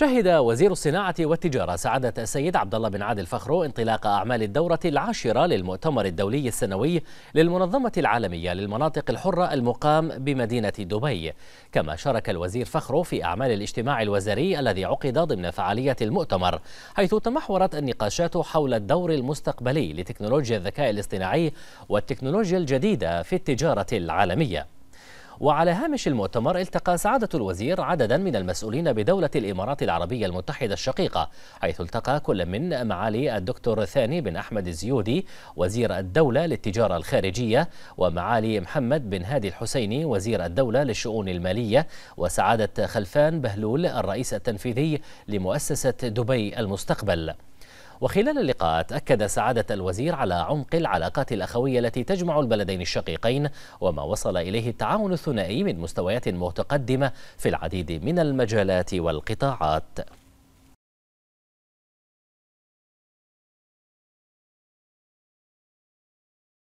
شهد وزير الصناعة والتجارة سعادة السيد عبد الله بن عادل فخرو انطلاق أعمال الدورة العاشرة للمؤتمر الدولي السنوي للمنظمة العالمية للمناطق الحرة المقام بمدينة دبي كما شارك الوزير فخرو في أعمال الاجتماع الوزاري الذي عقد ضمن فعالية المؤتمر حيث تمحورت النقاشات حول الدور المستقبلي لتكنولوجيا الذكاء الاصطناعي والتكنولوجيا الجديدة في التجارة العالمية وعلى هامش المؤتمر التقى سعادة الوزير عددا من المسؤولين بدولة الإمارات العربية المتحدة الشقيقة حيث التقى كل من معالي الدكتور ثاني بن أحمد الزيودي وزير الدولة للتجارة الخارجية ومعالي محمد بن هادي الحسيني وزير الدولة للشؤون المالية وسعادة خلفان بهلول الرئيس التنفيذي لمؤسسة دبي المستقبل وخلال اللقاءات أكد سعادة الوزير على عمق العلاقات الأخوية التي تجمع البلدين الشقيقين وما وصل إليه التعاون الثنائي من مستويات متقدمة في العديد من المجالات والقطاعات